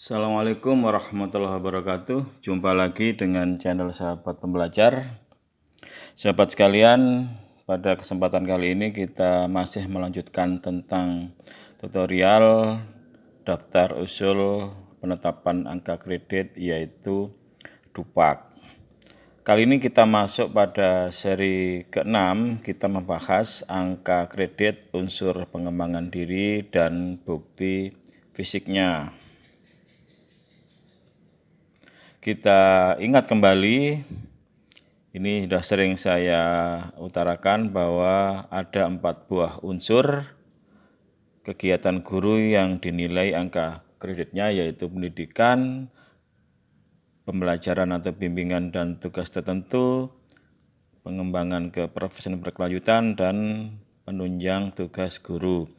Assalamualaikum warahmatullahi wabarakatuh. Jumpa lagi dengan channel Sahabat Pembelajar. Sahabat sekalian, pada kesempatan kali ini kita masih melanjutkan tentang tutorial daftar usul penetapan angka kredit yaitu DUPAK. Kali ini kita masuk pada seri ke-6, kita membahas angka kredit, unsur pengembangan diri, dan bukti fisiknya kita ingat kembali ini sudah sering saya utarakan bahwa ada empat buah unsur kegiatan guru yang dinilai angka kreditnya yaitu pendidikan, pembelajaran atau bimbingan dan tugas tertentu, pengembangan ke profesi berkelanjutan, dan penunjang tugas guru.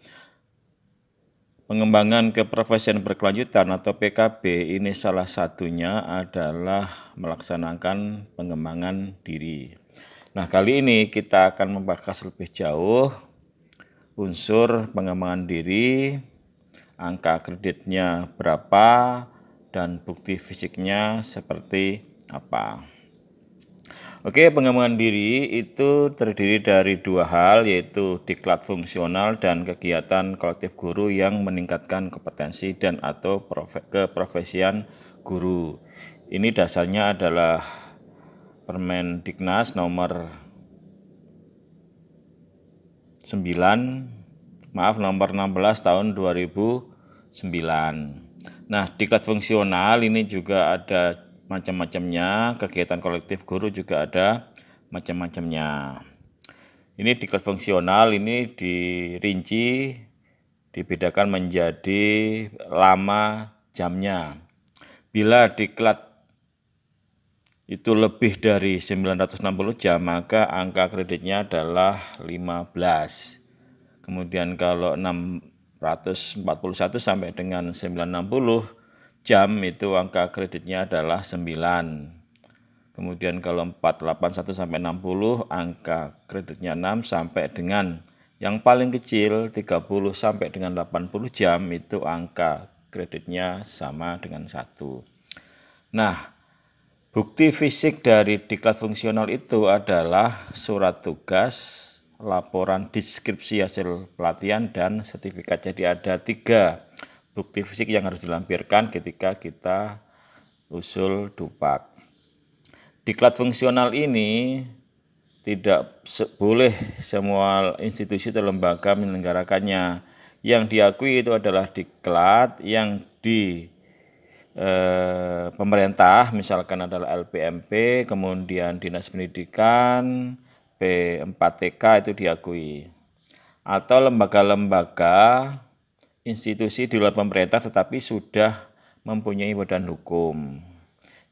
Pengembangan keprofesian berkelanjutan atau PKB ini salah satunya adalah melaksanakan pengembangan diri. Nah, kali ini kita akan membahas lebih jauh unsur pengembangan diri, angka kreditnya berapa, dan bukti fisiknya seperti apa. Oke, pengembangan diri itu terdiri dari dua hal yaitu diklat fungsional dan kegiatan kolektif guru yang meningkatkan kompetensi dan atau profe keprofesian guru. Ini dasarnya adalah Permen Diknas nomor 9 maaf nomor 16 tahun 2009. Nah, diklat fungsional ini juga ada macam-macamnya, kegiatan kolektif guru juga ada macam-macamnya. Ini di fungsional ini dirinci dibedakan menjadi lama jamnya. Bila diklat itu lebih dari 960 jam, maka angka kreditnya adalah 15. Kemudian kalau 641 sampai dengan 960 jam itu angka kreditnya adalah 9. Kemudian kalau 481 sampai 60 angka kreditnya 6 sampai dengan yang paling kecil 30 sampai dengan 80 jam itu angka kreditnya sama dengan 1. Nah, bukti fisik dari diklat fungsional itu adalah surat tugas, laporan deskripsi hasil pelatihan dan sertifikat. Jadi ada tiga bukti fisik yang harus dilampirkan ketika kita usul dupak. Diklat fungsional ini tidak se boleh semua institusi atau lembaga menyelenggarakannya. Yang diakui itu adalah diklat yang di eh, pemerintah, misalkan adalah LPMP, kemudian Dinas Pendidikan, P4TK itu diakui. Atau lembaga-lembaga institusi di luar pemerintah tetapi sudah mempunyai badan hukum.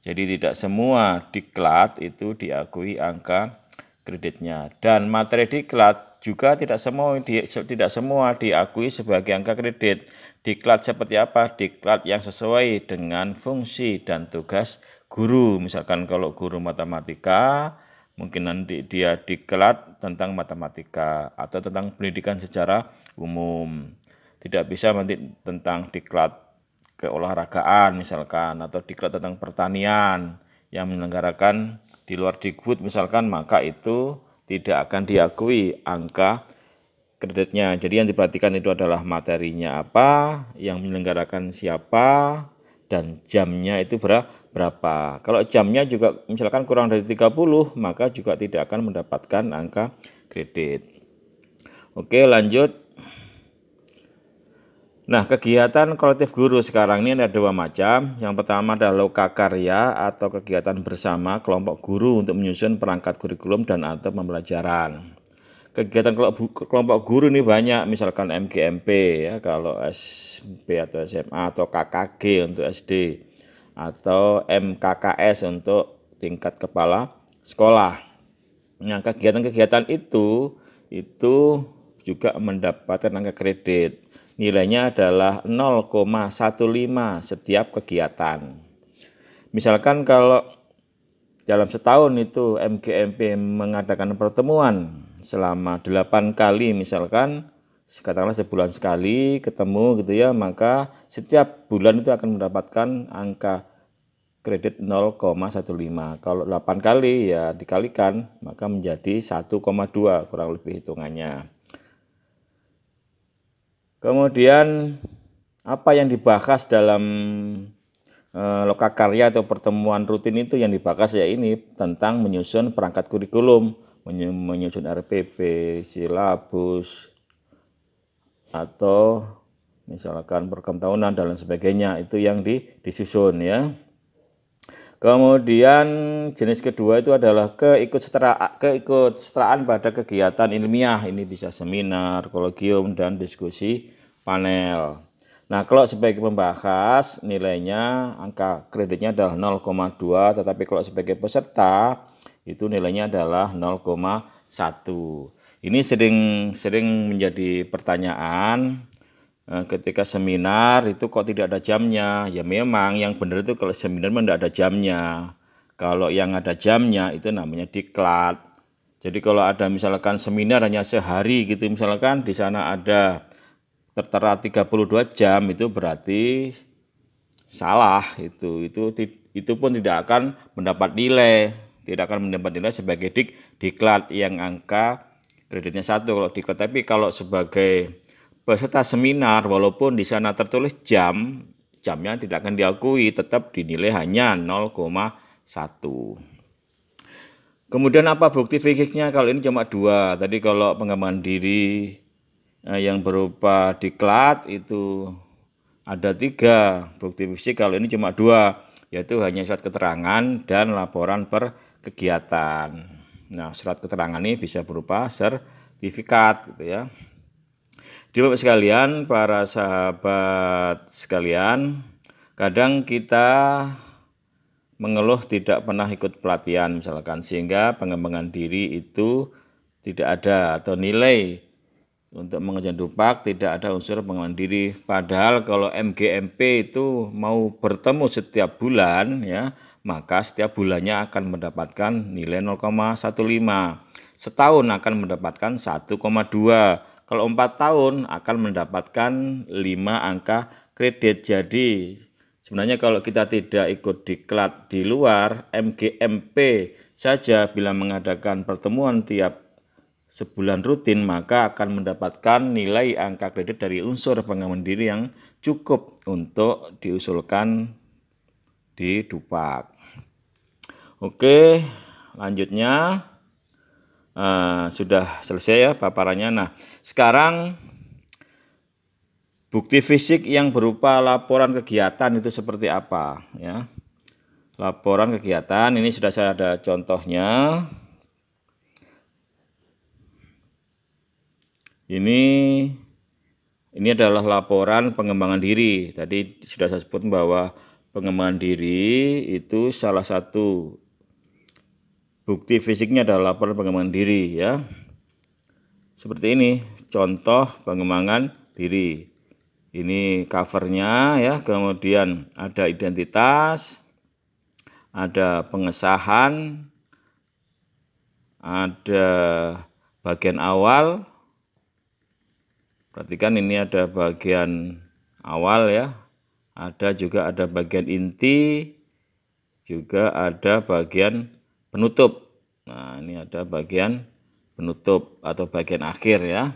Jadi tidak semua diklat itu diakui angka kreditnya dan materi diklat juga tidak semua di, tidak semua diakui sebagai angka kredit. Diklat seperti apa? Diklat yang sesuai dengan fungsi dan tugas guru. Misalkan kalau guru matematika mungkin nanti dia diklat tentang matematika atau tentang pendidikan secara umum tidak bisa nanti tentang diklat keolahragaan misalkan atau diklat tentang pertanian yang menyelenggarakan di luar Dikbud misalkan maka itu tidak akan diakui angka kreditnya. Jadi yang diperhatikan itu adalah materinya apa, yang menyelenggarakan siapa, dan jamnya itu berapa. Kalau jamnya juga misalkan kurang dari 30, maka juga tidak akan mendapatkan angka kredit. Oke, lanjut Nah, kegiatan kolektif guru sekarang ini ada dua macam. Yang pertama adalah loka karya atau kegiatan bersama kelompok guru untuk menyusun perangkat kurikulum dan atau pembelajaran. Kegiatan kelompok guru ini banyak, misalkan MGMP ya kalau SMP atau SMA atau KKG untuk SD atau MKKS untuk tingkat kepala sekolah. Nah, kegiatan-kegiatan itu itu juga mendapatkan angka kredit nilainya adalah 0,15 setiap kegiatan. Misalkan kalau dalam setahun itu MGMP mengadakan pertemuan selama 8 kali misalkan katakanlah sebulan sekali ketemu gitu ya maka setiap bulan itu akan mendapatkan angka kredit 0,15 kalau 8 kali ya dikalikan maka menjadi 1,2 kurang lebih hitungannya Kemudian apa yang dibahas dalam e, eh, lokakarya atau pertemuan rutin itu yang dibahas ya ini tentang menyusun perangkat kurikulum, menyusun RPP, silabus atau misalkan program tahunan dan lain sebagainya itu yang di, disusun ya. Kemudian jenis kedua itu adalah keikutsertaan pada kegiatan ilmiah. Ini bisa seminar, kolegium dan diskusi panel. Nah, kalau sebagai pembahas nilainya angka kreditnya adalah 0,2, tetapi kalau sebagai peserta itu nilainya adalah 0,1. Ini sering sering menjadi pertanyaan Eh, ketika seminar itu kok tidak ada jamnya ya memang yang benar itu kalau seminar tidak ada jamnya kalau yang ada jamnya itu namanya diklat jadi kalau ada misalkan seminar hanya sehari gitu misalkan di sana ada tertera 32 jam itu berarti salah itu itu itu pun tidak akan mendapat nilai tidak akan mendapat nilai sebagai dik diklat yang angka kreditnya satu kalau diklat tapi kalau sebagai peserta seminar walaupun di sana tertulis jam, jamnya tidak akan diakui, tetap dinilai hanya 0,1. Kemudian apa bukti fikihnya? Kalau ini cuma dua. Tadi kalau pengaman diri eh, yang berupa diklat itu ada tiga bukti fisik. Kalau ini cuma dua, yaitu hanya surat keterangan dan laporan per kegiatan. Nah, surat keterangan ini bisa berupa sertifikat, gitu ya. Jadi Bapak sekalian, para sahabat sekalian, kadang kita mengeluh tidak pernah ikut pelatihan misalkan sehingga pengembangan diri itu tidak ada atau nilai untuk mengejar dupak tidak ada unsur pengembangan diri padahal kalau MGMP itu mau bertemu setiap bulan ya maka setiap bulannya akan mendapatkan nilai 0,15 setahun akan mendapatkan 1,2 kalau empat tahun akan mendapatkan 5 angka kredit. Jadi sebenarnya kalau kita tidak ikut diklat di luar MGMP saja bila mengadakan pertemuan tiap sebulan rutin maka akan mendapatkan nilai angka kredit dari unsur pengaman diri yang cukup untuk diusulkan di Dupak. Oke, lanjutnya Eh, sudah selesai ya paparannya. Nah, sekarang bukti fisik yang berupa laporan kegiatan itu seperti apa ya. Laporan kegiatan ini sudah saya ada contohnya. Ini ini adalah laporan pengembangan diri. Tadi sudah saya sebut bahwa pengembangan diri itu salah satu Bukti fisiknya adalah laporan pengembangan diri ya. Seperti ini contoh pengembangan diri. Ini covernya ya, kemudian ada identitas, ada pengesahan, ada bagian awal. Perhatikan ini ada bagian awal ya. Ada juga ada bagian inti, juga ada bagian penutup. Nah, ini ada bagian penutup atau bagian akhir ya.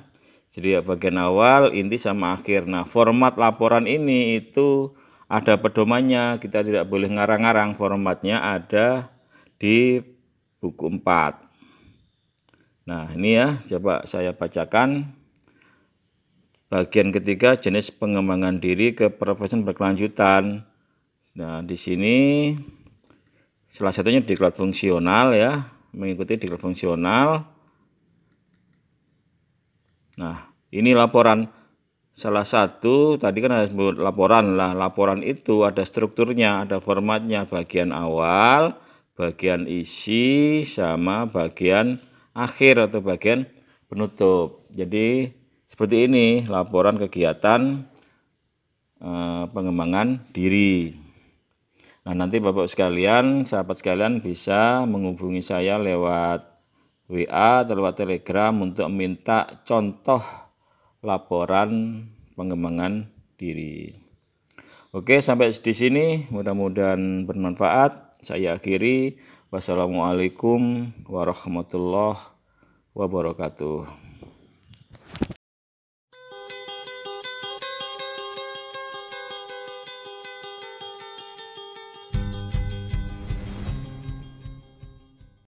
Jadi ya bagian awal, inti sama akhir. Nah, format laporan ini itu ada pedomannya, kita tidak boleh ngarang-ngarang. Formatnya ada di buku 4. Nah, ini ya, coba saya bacakan. Bagian ketiga jenis pengembangan diri ke profesi berkelanjutan. Nah, di sini Salah satunya diklat fungsional ya, mengikuti diklat fungsional. Nah, ini laporan salah satu tadi kan ada sebut laporan lah. Laporan itu ada strukturnya, ada formatnya, bagian awal, bagian isi sama bagian akhir atau bagian penutup. Jadi seperti ini laporan kegiatan eh, pengembangan diri. Nah, nanti Bapak sekalian, sahabat sekalian bisa menghubungi saya lewat WA atau lewat Telegram untuk minta contoh laporan pengembangan diri. Oke, sampai di sini mudah-mudahan bermanfaat. Saya akhiri. Wassalamualaikum warahmatullahi wabarakatuh.